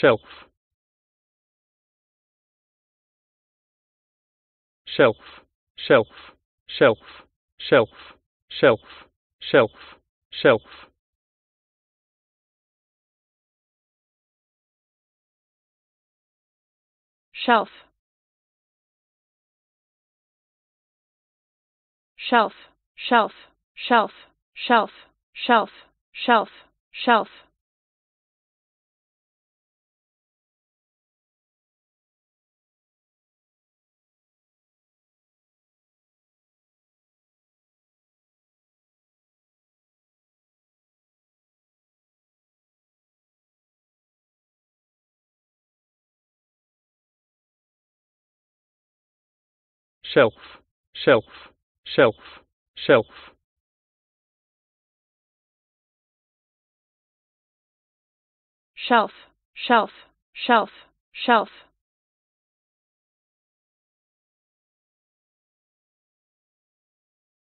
shelf shelf shelf shelf shelf shelf shelf shelf shelf shelf shelf shelf shelf shelf shelf shelf shelf, shelf, shelf, shelf. Shelf, shelf, shelf, shelf.